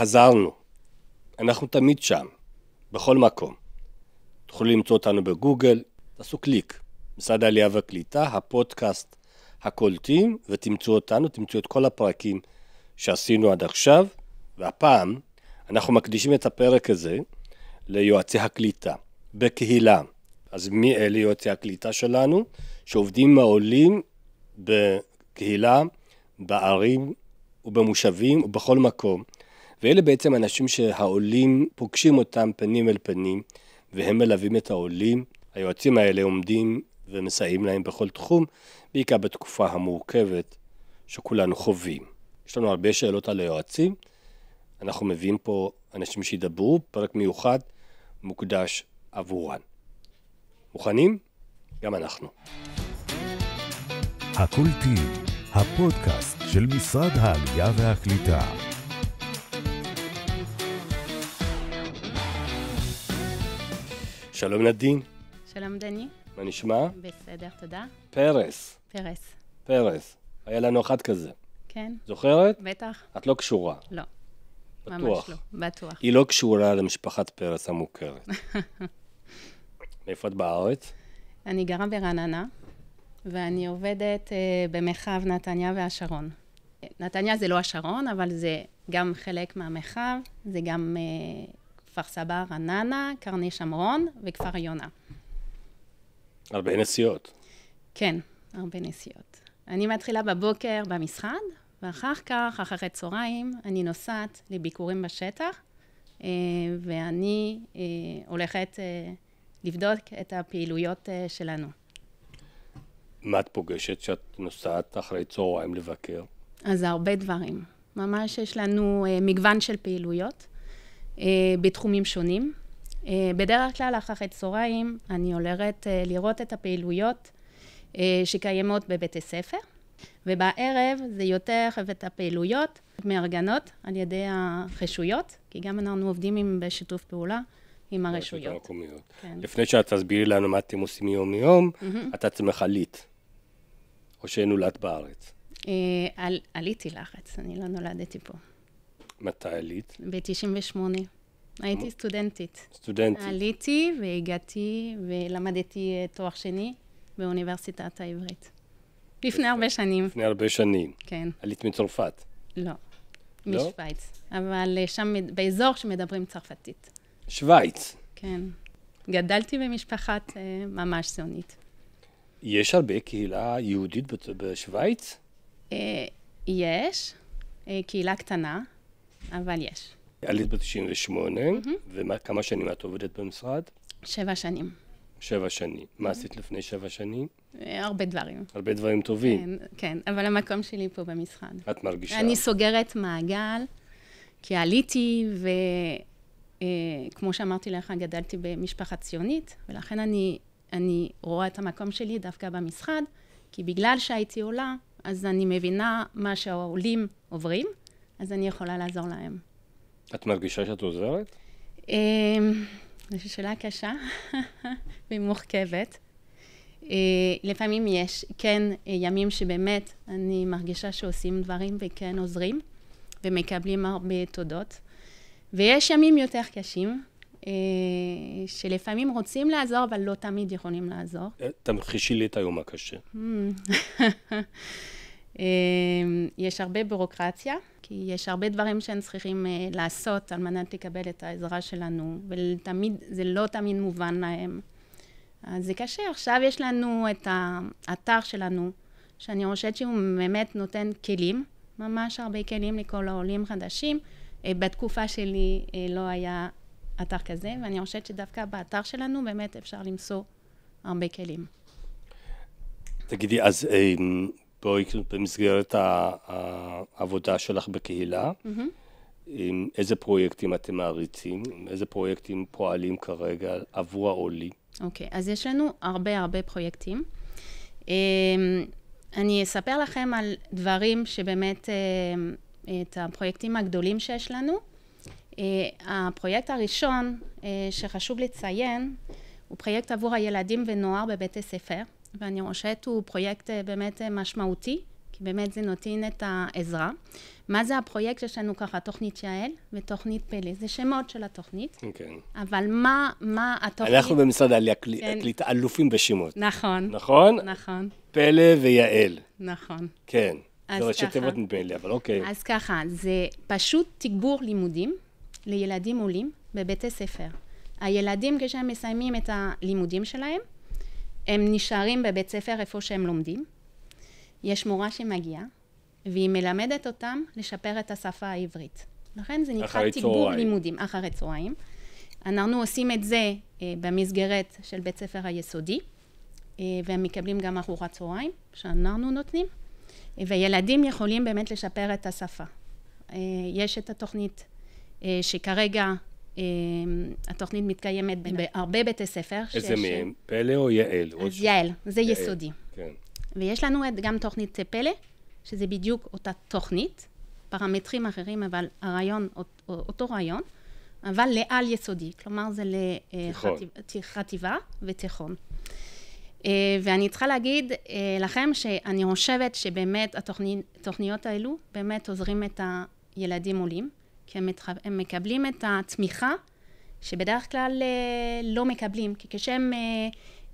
חזרנו. אנחנו תמיד שם, בכל מקום. תוכלו למצוא אותנו בגוגל, תעשו קליק, משרד העלייה והקליטה, הפודקאסט הקולטים, ותמצאו אותנו, תמצאו את כל הפרקים שעשינו עד עכשיו, והפעם אנחנו מקדישים את הפרק הזה ליועצי הקליטה, בקהילה. אז מי אלה יועצי הקליטה שלנו, שעובדים מעולים בקהילה, בערים ובמושבים ובכל מקום. ואלה בעצם אנשים שהעולים פוגשים אותם פנים אל פנים, והם מלווים את העולים. היועצים האלה עומדים ומסייעים להם בכל תחום, בעיקר בתקופה המורכבת שכולנו חווים. יש לנו הרבה שאלות על היועצים. אנחנו מביאים פה אנשים שידברו, פרק מיוחד מוקדש עבורן. מוכנים? גם אנחנו. הקולטים, הפודקאסט של משרד העלייה והקליטה. שלום נדין. שלום דני. מה נשמע? בסדר, תודה. פרס. פרס. פרס. היה לנו אחת כזה. כן. זוכרת? בטח. את לא קשורה. לא. בטוח. ממש לא, בטוח. היא לא קשורה למשפחת פרס המוכרת. מאיפה את בארץ? אני גרה ברעננה, ואני עובדת uh, במרחב נתניה והשרון. נתניה זה לא השרון, אבל זה גם חלק מהמרחב, זה גם Uh, כפר סבא, רננה, קרני שמרון וכפר יונה. הרבה נסיעות. כן, הרבה נסיעות. אני מתחילה בבוקר במשרד, ואחר כך, אחרי צהריים, אני נוסעת לביקורים בשטח, אה, ואני אה, הולכת אה, לבדוק את הפעילויות שלנו. מה את פוגשת כשאת נוסעת אחרי צהריים לבקר? אז הרבה דברים. ממש יש לנו מגוון של פעילויות. אה, בתחומים שונים. אה, בדרך כלל אחרי צהריים אני הולכת אה, לראות את הפעילויות אה, שקיימות בבית הספר, ובערב זה יותר את הפעילויות מארגנות על ידי הרשויות, כי גם אנחנו עובדים עם, בשיתוף פעולה עם הרשויות. כן. לפני שאת תסבירי לנו מה אתם עושים יום-יום, mm-hmm. את עצמך עלית, או שנולדת בארץ. אה, על, עליתי לארץ, אני לא נולדתי פה. מתי עלית? ב-98. הייתי סטודנטית. סטודנטית. עליתי והגעתי ולמדתי אה, תואר שני באוניברסיטת העברית. לפני הרבה שנים. לפני הרבה שנים. כן. עלית מצרפת? לא. לא? משוויץ. אבל אה, שם, באזור שמדברים צרפתית. שוויץ. כן. גדלתי במשפחת אה, ממש ציונית. יש הרבה קהילה יהודית בשוויץ? יש. קהילה קטנה. אבל יש. עלית ב-98, וכמה שנים את עובדת במשרד? שבע שנים. שבע שנים. מה עשית לפני שבע שנים? אה, הרבה דברים. הרבה דברים טובים. כן, כן, אבל המקום שלי פה במשרד. את מרגישה? אני סוגרת מעגל, כי עליתי, וכמו אה, שאמרתי לך, גדלתי במשפחה ציונית, ולכן אני, אני רואה את המקום שלי דווקא במשרד, כי בגלל שהייתי עולה, אז אני מבינה מה שהעולים עוברים, אז אני יכולה לעזור להם. את מרגישה שאת עוזרת? אמ, זו שאלה קשה ומורכבת. אה, לפעמים יש, כן, ימים שבאמת אני מרגישה שעושים דברים וכן עוזרים ומקבלים הרבה תודות. ויש ימים יותר קשים, אה, שלפעמים רוצים לעזור, אבל לא תמיד יכולים לעזור. אה, תמחישי לי את היום הקשה. Hmm. אמ, יש הרבה בירוקרטיה, כי יש הרבה דברים שהם צריכים uh, לעשות על מנת לקבל את העזרה שלנו, ותמיד, זה לא תמיד מובן להם. אז זה קשה. עכשיו יש לנו את האתר שלנו, שאני חושבת שהוא באמת נותן כלים, ממש הרבה כלים לכל העולים חדשים. אה, בתקופה שלי uh, לא היה אתר כזה, ואני חושבת שדווקא באתר שלנו באמת אפשר למצוא הרבה כלים. תגידי, אז במסגרת העבודה שלך בקהילה. Mm-hmm. עם איזה פרויקטים אתם מעריצים, עם איזה פרויקטים פועלים כרגע עבור העולים. אוקיי, okay, אז יש לנו הרבה הרבה פרויקטים. אמ, אני אספר לכם על דברים שבאמת, אה, את הפרויקטים הגדולים שיש לנו. אה, הפרויקט הראשון אה, שחשוב לציין הוא פרויקט עבור הילדים ונוער בבית הספר. ואני רואה שהוא פרויקט אה, באמת אה, משמעותי, כי באמת זה נותן את העזרה. מה זה הפרויקט? יש לנו ככה תוכנית יעל ותוכנית פלא. זה שמות של התוכנית. כן. אבל מה, מה התוכנית... אנחנו במשרד העלייה כן. הקליטה אלופים בשמות. נכון. נכון? נכון. פלא ויעל. נכון. כן. אז ככה. זה ראשי תיבות נדמה לי, אבל אוקיי. אז ככה, זה פשוט תגבור לימודים לילדים עולים בבתי ספר. הילדים כשהם מסיימים את הלימודים שלהם, הם נשארים בבית ספר איפה שהם לומדים. יש מורה שמגיעה, והיא מלמדת אותם לשפר את השפה העברית. לכן זה נקרא תגבור לימודים אחרי צהריים. אנחנו עושים את זה אה, במסגרת של בית ספר היסודי, אה, והם מקבלים גם ארוחת צהריים שאנחנו נותנים, אה, וילדים יכולים באמת לשפר את השפה. אה, יש את התוכנית אה, שכרגע אמ, התוכנית מתקיימת בהרבה בתי ספר. איזה מהם? פלא או יעל? אז יעל, זה יסודי. כן. ויש לנו גם תוכנית פלא, שזה בדיוק אותה תוכנית, פרמטרים אחרים, אבל הרעיון, אותו רעיון, אבל לעל יסודי, כלומר זה לחטיבה אה, ותיכון. אה, ואני צריכה להגיד אה, לכם שאני חושבת שבאמת התוכניות האלו באמת עוזרים את הילדים עולים. כי הם, מתח... הם מקבלים את התמיכה שבדרך כלל אה, לא מקבלים, כי כשהם אה,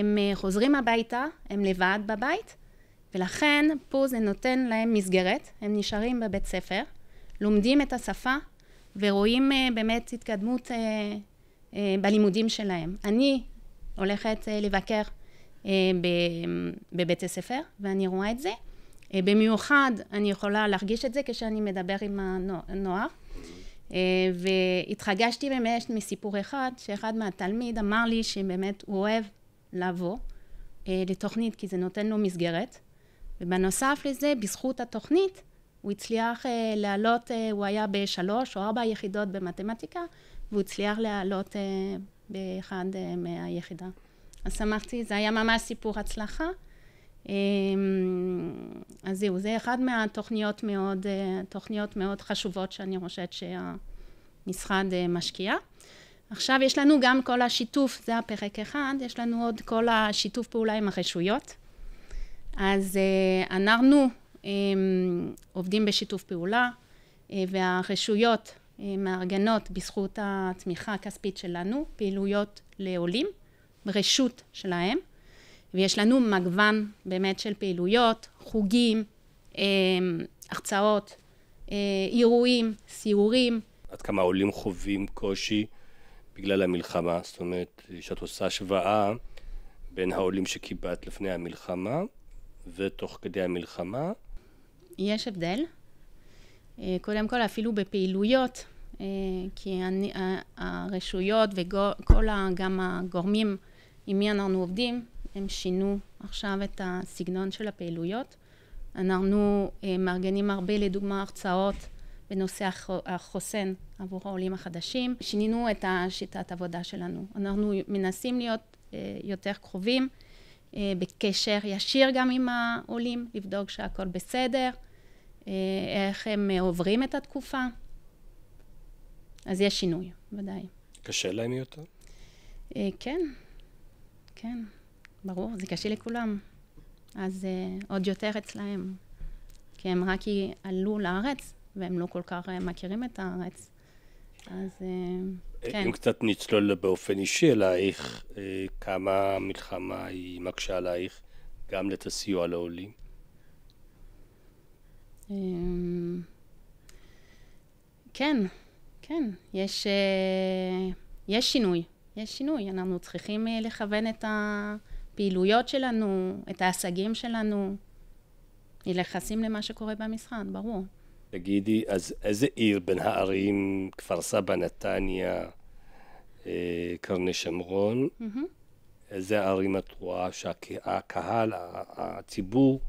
הם אה, חוזרים הביתה, הם לבד בבית, ולכן פה זה נותן להם מסגרת, הם נשארים בבית ספר, לומדים את השפה ורואים באמת התקדמות בלימודים שלהם. אני הולכת לבקר בבית הספר, ואני רואה את זה. במיוחד אני יכולה להרגיש את זה כשאני מדבר עם הנוער. אה, והתרגשתי באמת מסיפור אחד, שאחד מהתלמיד אמר לי שבאמת הוא אוהב לבוא אה, לתוכנית, כי זה נותן לו מסגרת. ובנוסף לזה, בזכות התוכנית, הוא הצליח אה, לעלות, הוא היה בשלוש או ארבע יחידות במתמטיקה, והוא הצליח לעלות באחד מהיחידה. אז שמחתי, זה היה ממש סיפור הצלחה. אמ, אז זהו, זה אחד מהתוכניות מאוד, אה, תוכניות מאוד חשובות שאני חושבת שהמשרד אה, משקיע. עכשיו יש לנו גם כל השיתוף, זה הפרק אחד, יש לנו עוד כל השיתוף פעולה עם הרשויות. אז אה, אנחנו אמ, עובדים בשיתוף פעולה, והרשויות מארגנות בזכות התמיכה הכספית שלנו פעילויות לעולים ברשות שלהם. ויש לנו מגוון באמת של פעילויות, חוגים, אה, הרצאות, אה, אירועים, סיורים. עד כמה עולים חווים קושי בגלל המלחמה? זאת אומרת, שאת עושה השוואה בין העולים שקיבלת לפני המלחמה ותוך כדי המלחמה? יש הבדל. אה, קודם כל אפילו בפעילויות, כי אני, הרשויות וכל גם הגורמים עם מי אנחנו עובדים, הם שינו עכשיו את הסגנון של הפעילויות. אנחנו אה, מארגנים הרבה, לדוגמה, הרצאות בנושא החוסן עבור העולים החדשים. שינינו את השיטת עבודה שלנו. אנחנו מנסים להיות אה, יותר קרובים, אה, בקשר ישיר גם עם העולים, לבדוק שהכל בסדר, איך הם עוברים את התקופה. אז יש שינוי, ודאי. קשה להם יותר? כן, כן. ברור, זה קשה לכולם. אז uh, עוד יותר אצלהם. כי הם רק עלו לארץ, והם לא כל כך אה, מכירים את הארץ. אז uh, כן. אם קצת נצלול באופן אישי אלייך, uh, כמה המלחמה היא מקשה עלייך, גם את הסיוע לעולים? אמ, כן, כן, יש, יש שינוי. יש שינוי. אנחנו צריכים לכוון את ה... הפעילויות שלנו, את ההישגים שלנו, נלחסים למה שקורה במשרד, ברור. תגידי, אז איזה עיר בין הערים, כפר סבא, נתניה, אה, קרני שמרון, איזה ערים את רואה שהקהל, הציבור,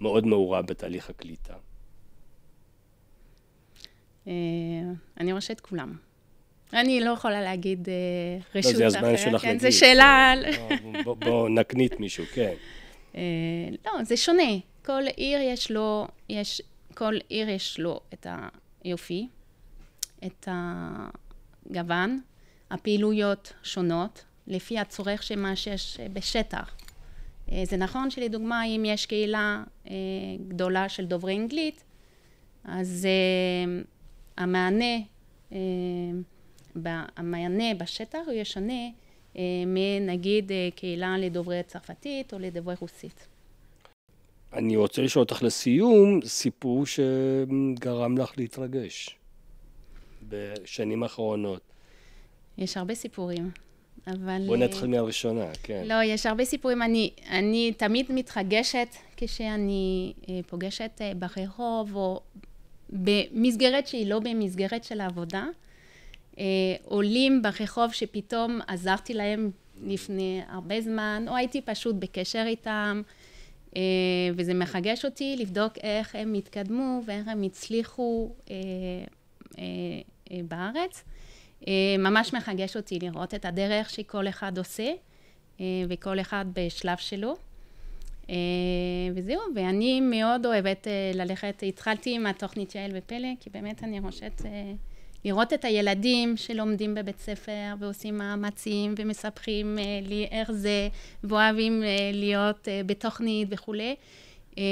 מאוד מעורב בתהליך הקליטה? אה, אני רואה שאת כולם. אני לא יכולה להגיד אה, לא, רשות אחרת. לא, זה הזמן שלך כן, להגיד. זה שאלה... אה, בואו נקנית מישהו, כן. אה, לא, זה שונה. כל עיר יש לו, יש, כל עיר יש לו את היופי, את הגוון, הפעילויות שונות, לפי הצורך של מה שיש בשטח. זה נכון שלדוגמה, אם יש קהילה גדולה של דוברי אנגלית, אז המענה המענה בשטח הוא יהיה שונה אה, מנגיד אה, קהילה לדוברי צרפתית או לדוברי רוסית. אני רוצה לשאול אותך לסיום, סיפור שגרם לך להתרגש בשנים האחרונות. יש הרבה סיפורים, אבל... בואי אה, נתחיל מהראשונה, כן. לא, יש הרבה סיפורים. אני, אני תמיד מתרגשת כשאני אה, פוגשת ברחוב או במסגרת שהיא לא במסגרת של העבודה. אה, עולים ברחוב שפתאום עזרתי להם לפני הרבה זמן, או הייתי פשוט בקשר איתם, אה, וזה מחגש אותי לבדוק איך הם התקדמו ואיך הם הצליחו אה, אה, אה, בארץ. אה, ממש מחגש אותי לראות את הדרך שכל אחד עושה, אה, וכל אחד בשלב שלו. Uh, וזהו, ואני מאוד אוהבת uh, ללכת, התחלתי עם התוכנית יעל ופלא, כי באמת אני רושת uh, אה, לראות את הילדים שלומדים בבית ספר ועושים מאמצים ומספחים אה, לי איך זה, ואוהבים אה, להיות אה, בתוכנית וכולי, אה,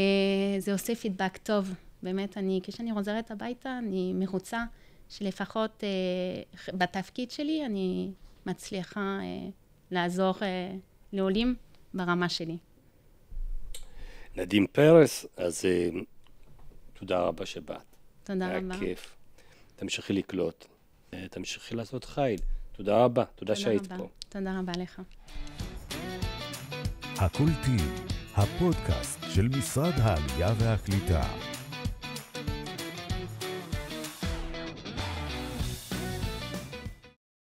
זה עושה פידבק טוב. באמת, אני, כשאני חוזרת הביתה, אני מרוצה שלפחות אה, בתפקיד שלי אני מצליחה אה, לעזור אה, לעולים ברמה שלי. נדים פרס, אז אה, תודה רבה שבאת. תודה היה רבה. היה כיף. תמשיכי לקלוט, אה, תמשיכי לעשות חייל. תודה רבה, תודה שהיית פה. תודה רבה לך. הקולטים, הפודקאסט של משרד העלייה והקליטה.